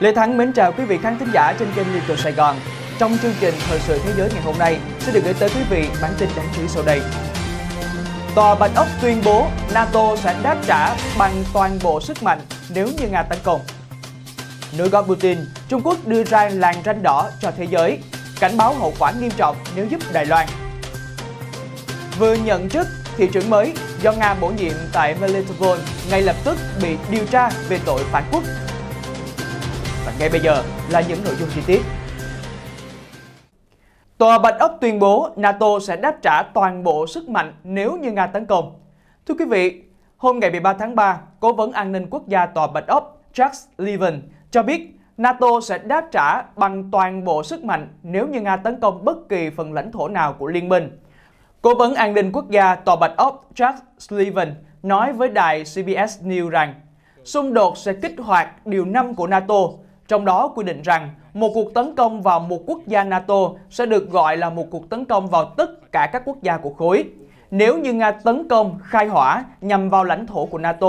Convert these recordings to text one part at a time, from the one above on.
Lê Thắng mến chào quý vị khán thính giả trên kênh Little Sài Gòn. Trong chương trình Thời sự thế giới ngày hôm nay sẽ được gửi tới quý vị bản tin đáng chú ý sau đây. Tòa Bạch Ốc tuyên bố NATO sẽ đáp trả bằng toàn bộ sức mạnh nếu như Nga tấn công. Nối gót Putin, Trung Quốc đưa ra làn ranh đỏ cho thế giới, cảnh báo hậu quả nghiêm trọng nếu giúp Đài Loan. Vừa nhận chức thị trưởng mới do Nga bổ nhiệm tại Melitopol ngay lập tức bị điều tra về tội phản quốc và ngay bây giờ là những nội dung chi tiết. Tòa Bạch Ốc tuyên bố NATO sẽ đáp trả toàn bộ sức mạnh nếu như Nga tấn công. Thưa quý vị, hôm ngày 13 tháng 3, Cố vấn An ninh Quốc gia Tòa Bạch Ốc Jack Levin cho biết NATO sẽ đáp trả bằng toàn bộ sức mạnh nếu như Nga tấn công bất kỳ phần lãnh thổ nào của liên minh. Cố vấn An ninh Quốc gia Tòa Bạch Ốc Jack Sullivan nói với đài CBS News rằng xung đột sẽ kích hoạt điều 5 của NATO trong đó quy định rằng một cuộc tấn công vào một quốc gia NATO sẽ được gọi là một cuộc tấn công vào tất cả các quốc gia của khối. Nếu như Nga tấn công, khai hỏa nhằm vào lãnh thổ của NATO,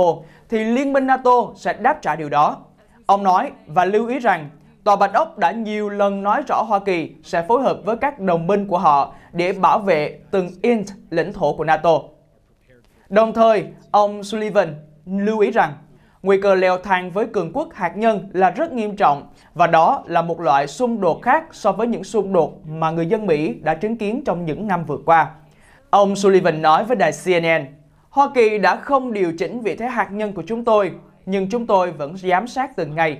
thì Liên minh NATO sẽ đáp trả điều đó. Ông nói và lưu ý rằng Tòa Bạch Ốc đã nhiều lần nói rõ Hoa Kỳ sẽ phối hợp với các đồng minh của họ để bảo vệ từng inch lãnh thổ của NATO. Đồng thời, ông Sullivan lưu ý rằng nguy cơ leo thang với cường quốc hạt nhân là rất nghiêm trọng và đó là một loại xung đột khác so với những xung đột mà người dân Mỹ đã chứng kiến trong những năm vừa qua. Ông Sullivan nói với đài CNN, Hoa Kỳ đã không điều chỉnh vị thế hạt nhân của chúng tôi, nhưng chúng tôi vẫn giám sát từng ngày.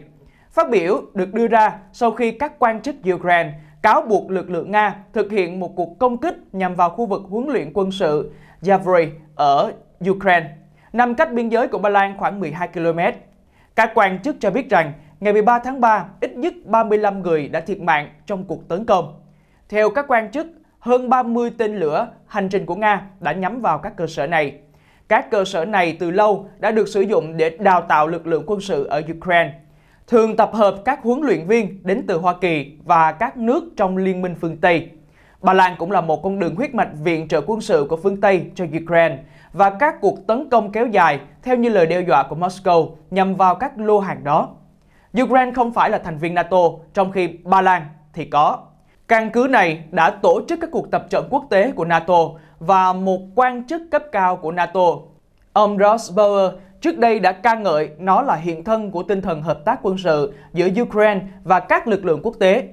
Phát biểu được đưa ra sau khi các quan chức Ukraine cáo buộc lực lượng Nga thực hiện một cuộc công kích nhằm vào khu vực huấn luyện quân sự Yavri ở Ukraine nằm cách biên giới của Ba Lan khoảng 12 km. Các quan chức cho biết rằng ngày 13 tháng 3, ít nhất 35 người đã thiệt mạng trong cuộc tấn công. Theo các quan chức, hơn 30 tên lửa hành trình của Nga đã nhắm vào các cơ sở này. Các cơ sở này từ lâu đã được sử dụng để đào tạo lực lượng quân sự ở Ukraine, thường tập hợp các huấn luyện viên đến từ Hoa Kỳ và các nước trong Liên minh phương Tây. Ba Lan cũng là một con đường huyết mạch viện trợ quân sự của phương Tây cho Ukraine, và các cuộc tấn công kéo dài theo như lời đe dọa của Moscow nhằm vào các lô hàng đó. Ukraine không phải là thành viên NATO, trong khi Ba Lan thì có. Căn cứ này đã tổ chức các cuộc tập trận quốc tế của NATO và một quan chức cấp cao của NATO, ông Ross Bauer, trước đây đã ca ngợi nó là hiện thân của tinh thần hợp tác quân sự giữa Ukraine và các lực lượng quốc tế.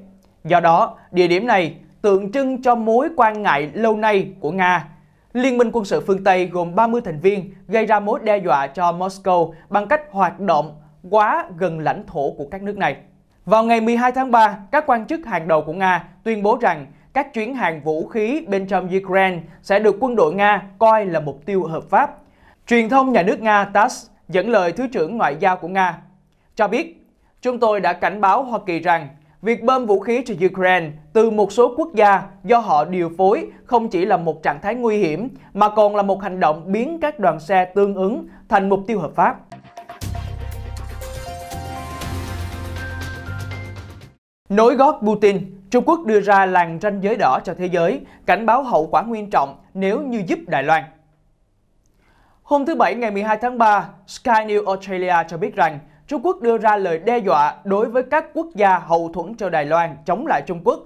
Do đó, địa điểm này tượng trưng cho mối quan ngại lâu nay của Nga Liên minh quân sự phương Tây gồm 30 thành viên gây ra mối đe dọa cho Moscow bằng cách hoạt động quá gần lãnh thổ của các nước này. Vào ngày 12 tháng 3, các quan chức hàng đầu của Nga tuyên bố rằng các chuyến hàng vũ khí bên trong Ukraine sẽ được quân đội Nga coi là mục tiêu hợp pháp. Truyền thông nhà nước Nga TASS dẫn lời Thứ trưởng Ngoại giao của Nga cho biết, chúng tôi đã cảnh báo Hoa Kỳ rằng Việc bơm vũ khí cho Ukraine từ một số quốc gia do họ điều phối không chỉ là một trạng thái nguy hiểm mà còn là một hành động biến các đoàn xe tương ứng thành mục tiêu hợp pháp. Nối gót Putin, Trung Quốc đưa ra làn ranh giới đỏ cho thế giới, cảnh báo hậu quả nghiêm trọng nếu như giúp Đài Loan. Hôm thứ Bảy ngày 12 tháng 3, Sky News Australia cho biết rằng Trung Quốc đưa ra lời đe dọa đối với các quốc gia hậu thuẫn cho Đài Loan chống lại Trung Quốc.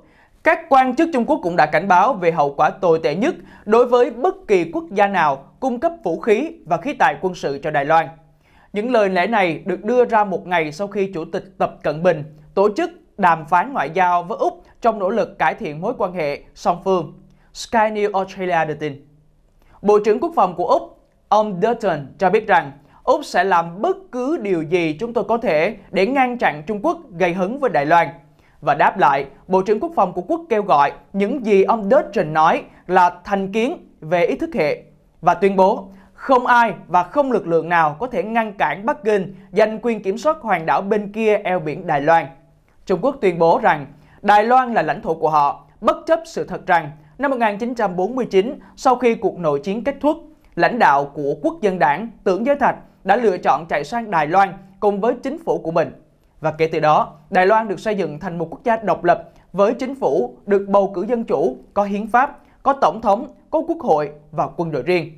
Các quan chức Trung Quốc cũng đã cảnh báo về hậu quả tồi tệ nhất đối với bất kỳ quốc gia nào cung cấp vũ khí và khí tài quân sự cho Đài Loan. Những lời lẽ này được đưa ra một ngày sau khi Chủ tịch Tập Cận Bình tổ chức đàm phán ngoại giao với Úc trong nỗ lực cải thiện mối quan hệ song phương. Sky News Australia đưa tin. Bộ trưởng Quốc phòng của Úc, ông Dutton cho biết rằng Úc sẽ làm bất cứ điều gì chúng tôi có thể để ngăn chặn Trung Quốc gây hấn với Đài Loan. Và đáp lại, Bộ trưởng Quốc phòng của Quốc kêu gọi những gì ông Dutton nói là thành kiến về ý thức hệ và tuyên bố không ai và không lực lượng nào có thể ngăn cản Bắc Kinh giành quyền kiểm soát hoàng đảo bên kia eo biển Đài Loan. Trung Quốc tuyên bố rằng Đài Loan là lãnh thổ của họ, bất chấp sự thật rằng năm 1949, sau khi cuộc nội chiến kết thúc, lãnh đạo của Quốc dân đảng Tưởng Giới Thạch đã lựa chọn chạy sang Đài Loan cùng với chính phủ của mình. Và kể từ đó, Đài Loan được xây dựng thành một quốc gia độc lập với chính phủ được bầu cử dân chủ, có hiến pháp, có tổng thống, có quốc hội và quân đội riêng.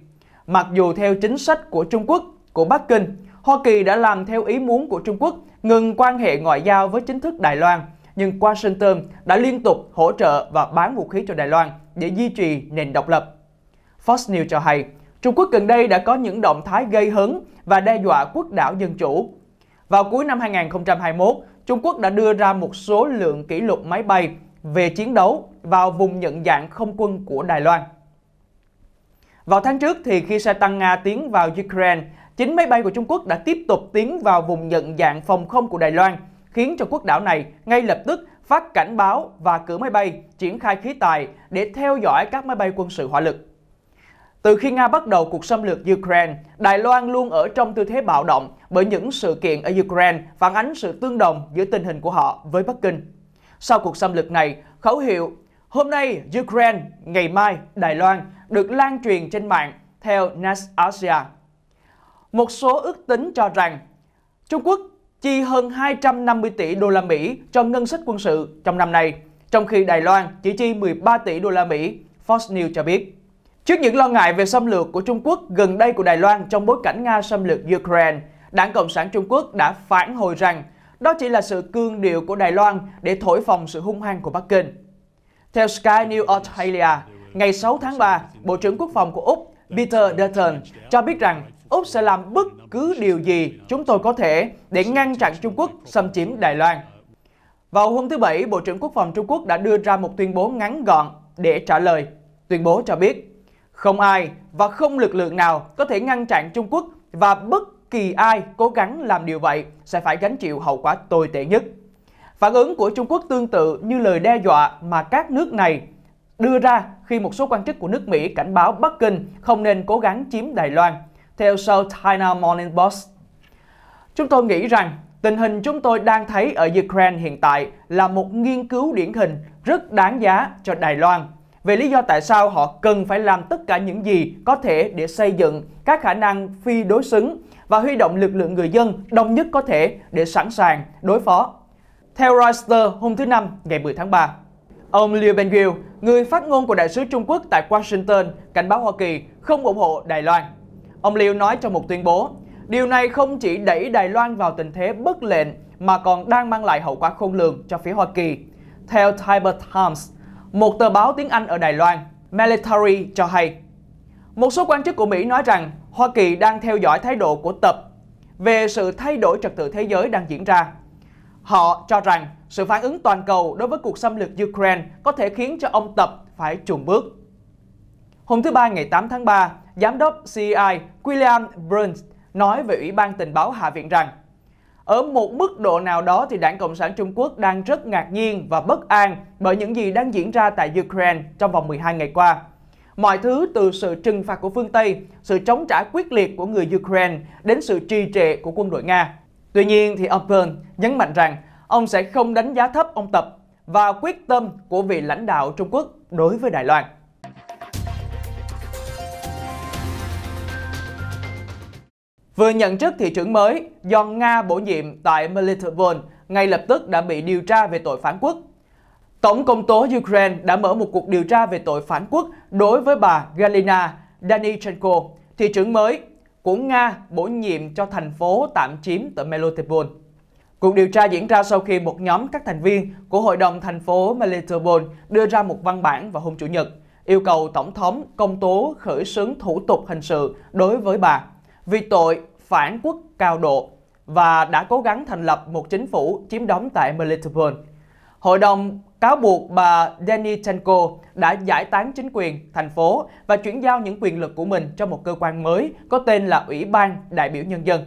Mặc dù theo chính sách của Trung Quốc, của Bắc Kinh, Hoa Kỳ đã làm theo ý muốn của Trung Quốc ngừng quan hệ ngoại giao với chính thức Đài Loan, nhưng Washington đã liên tục hỗ trợ và bán vũ khí cho Đài Loan để duy trì nền độc lập. Fox News cho hay, Trung Quốc gần đây đã có những động thái gây hấn và đe dọa quốc đảo Dân Chủ. Vào cuối năm 2021, Trung Quốc đã đưa ra một số lượng kỷ lục máy bay về chiến đấu vào vùng nhận dạng không quân của Đài Loan. Vào tháng trước thì khi xe tăng Nga tiến vào Ukraine, chính máy bay của Trung Quốc đã tiếp tục tiến vào vùng nhận dạng phòng không của Đài Loan, khiến cho quốc đảo này ngay lập tức phát cảnh báo và cử máy bay triển khai khí tài để theo dõi các máy bay quân sự hỏa lực. Từ khi Nga bắt đầu cuộc xâm lược Ukraine, Đài Loan luôn ở trong tư thế bạo động bởi những sự kiện ở Ukraine phản ánh sự tương đồng giữa tình hình của họ với Bắc Kinh. Sau cuộc xâm lược này, khẩu hiệu Hôm nay Ukraine, ngày mai Đài Loan được lan truyền trên mạng theo Nas Asia. Một số ước tính cho rằng Trung Quốc chi hơn 250 tỷ đô la Mỹ cho ngân sách quân sự trong năm nay, trong khi Đài Loan chỉ chi 13 tỷ đô la Mỹ, Fox News cho biết. Trước những lo ngại về xâm lược của Trung Quốc gần đây của Đài Loan trong bối cảnh Nga xâm lược Ukraine, Đảng Cộng sản Trung Quốc đã phản hồi rằng đó chỉ là sự cương điệu của Đài Loan để thổi phòng sự hung hăng của Bắc Kinh. Theo Sky News Australia, ngày 6 tháng 3, Bộ trưởng Quốc phòng của Úc Peter Dutton cho biết rằng Úc sẽ làm bất cứ điều gì chúng tôi có thể để ngăn chặn Trung Quốc xâm chiếm Đài Loan. Vào hôm thứ Bảy, Bộ trưởng Quốc phòng Trung Quốc đã đưa ra một tuyên bố ngắn gọn để trả lời. Tuyên bố cho biết, không ai và không lực lượng nào có thể ngăn chặn Trung Quốc và bất kỳ ai cố gắng làm điều vậy sẽ phải gánh chịu hậu quả tồi tệ nhất. Phản ứng của Trung Quốc tương tự như lời đe dọa mà các nước này đưa ra khi một số quan chức của nước Mỹ cảnh báo Bắc Kinh không nên cố gắng chiếm Đài Loan, theo South China Morning Post. Chúng tôi nghĩ rằng tình hình chúng tôi đang thấy ở Ukraine hiện tại là một nghiên cứu điển hình rất đáng giá cho Đài Loan về lý do tại sao họ cần phải làm tất cả những gì có thể để xây dựng các khả năng phi đối xứng và huy động lực lượng người dân đông nhất có thể để sẵn sàng đối phó. Theo Reuters hôm thứ Năm ngày 10 tháng 3, ông Liu Benguil, người phát ngôn của đại sứ Trung Quốc tại Washington, cảnh báo Hoa Kỳ không ủng hộ Đài Loan. Ông Liu nói trong một tuyên bố, điều này không chỉ đẩy Đài Loan vào tình thế bất lệnh mà còn đang mang lại hậu quả khôn lường cho phía Hoa Kỳ. Theo Tiber Times, một tờ báo tiếng Anh ở Đài Loan, Military cho hay. Một số quan chức của Mỹ nói rằng Hoa Kỳ đang theo dõi thái độ của Tập về sự thay đổi trật tự thế giới đang diễn ra. Họ cho rằng sự phản ứng toàn cầu đối với cuộc xâm lược Ukraine có thể khiến cho ông Tập phải chùn bước. Hôm thứ Ba ngày 8 tháng 3, Giám đốc CIA William Burns nói về Ủy ban Tình báo Hạ viện rằng ở một mức độ nào đó thì Đảng Cộng sản Trung Quốc đang rất ngạc nhiên và bất an bởi những gì đang diễn ra tại Ukraine trong vòng 12 ngày qua. Mọi thứ từ sự trừng phạt của phương Tây, sự chống trả quyết liệt của người Ukraine đến sự trì trệ của quân đội Nga. Tuy nhiên thì ông Bern nhấn mạnh rằng ông sẽ không đánh giá thấp ông Tập và quyết tâm của vị lãnh đạo Trung Quốc đối với Đài Loan. Vừa nhận chức thị trưởng mới, do Nga bổ nhiệm tại Melitopol ngay lập tức đã bị điều tra về tội phản quốc. Tổng công tố Ukraine đã mở một cuộc điều tra về tội phản quốc đối với bà Galina Danichenko, thị trưởng mới của Nga bổ nhiệm cho thành phố tạm chiếm tại Melitopol. Cuộc điều tra diễn ra sau khi một nhóm các thành viên của Hội đồng thành phố Melitopol đưa ra một văn bản vào hôm Chủ nhật, yêu cầu Tổng thống công tố khởi xướng thủ tục hình sự đối với bà vì tội phản quốc cao độ và đã cố gắng thành lập một chính phủ chiếm đóng tại Melitopol. Hội đồng cáo buộc bà Denitenko đã giải tán chính quyền thành phố và chuyển giao những quyền lực của mình cho một cơ quan mới có tên là Ủy ban đại biểu nhân dân.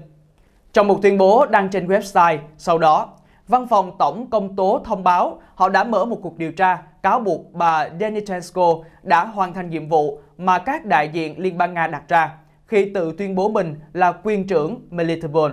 Trong một tuyên bố đăng trên website sau đó, Văn phòng Tổng Công tố thông báo họ đã mở một cuộc điều tra cáo buộc bà Denitenko đã hoàn thành nhiệm vụ mà các đại diện Liên bang Nga đặt ra khi tự tuyên bố mình là quyền trưởng Melitopol.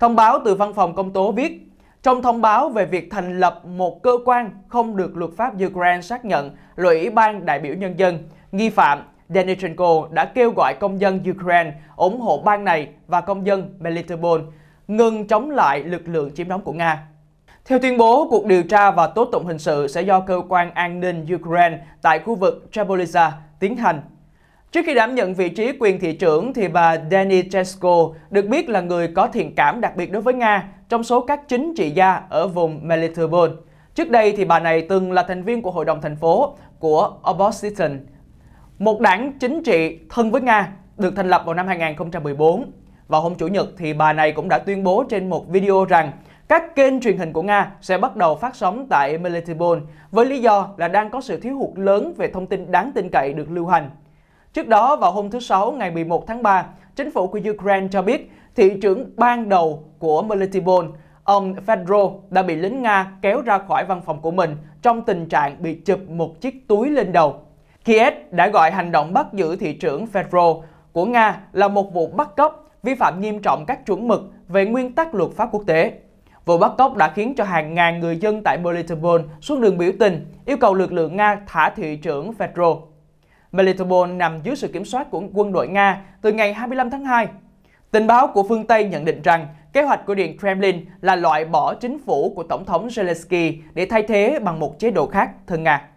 Thông báo từ văn phòng công tố viết, trong thông báo về việc thành lập một cơ quan không được luật pháp Ukraine xác nhận là Ủy ban đại biểu nhân dân, nghi phạm Danichenko đã kêu gọi công dân Ukraine ủng hộ bang này và công dân Melitopol ngừng chống lại lực lượng chiếm đóng của Nga. Theo tuyên bố, cuộc điều tra và tố tụng hình sự sẽ do cơ quan an ninh Ukraine tại khu vực Treboliza tiến hành Trước khi đảm nhận vị trí quyền thị trưởng thì bà Dani Chesko được biết là người có thiện cảm đặc biệt đối với Nga trong số các chính trị gia ở vùng Melitopol. Trước đây thì bà này từng là thành viên của hội đồng thành phố của Opposition, một đảng chính trị thân với Nga được thành lập vào năm 2014. Vào hôm Chủ nhật thì bà này cũng đã tuyên bố trên một video rằng các kênh truyền hình của Nga sẽ bắt đầu phát sóng tại Melitopol với lý do là đang có sự thiếu hụt lớn về thông tin đáng tin cậy được lưu hành. Trước đó, vào hôm thứ Sáu ngày 11 tháng 3, chính phủ của Ukraine cho biết thị trưởng ban đầu của Melitopol, ông Fedro đã bị lính Nga kéo ra khỏi văn phòng của mình trong tình trạng bị chụp một chiếc túi lên đầu. Kiev đã gọi hành động bắt giữ thị trưởng Fedro của Nga là một vụ bắt cóc vi phạm nghiêm trọng các chuẩn mực về nguyên tắc luật pháp quốc tế. Vụ bắt cóc đã khiến cho hàng ngàn người dân tại Melitopol xuống đường biểu tình yêu cầu lực lượng Nga thả thị trưởng Fedro. Melitopol nằm dưới sự kiểm soát của quân đội Nga từ ngày 25 tháng 2. Tình báo của phương Tây nhận định rằng kế hoạch của Điện Kremlin là loại bỏ chính phủ của Tổng thống Zelensky để thay thế bằng một chế độ khác thân Nga.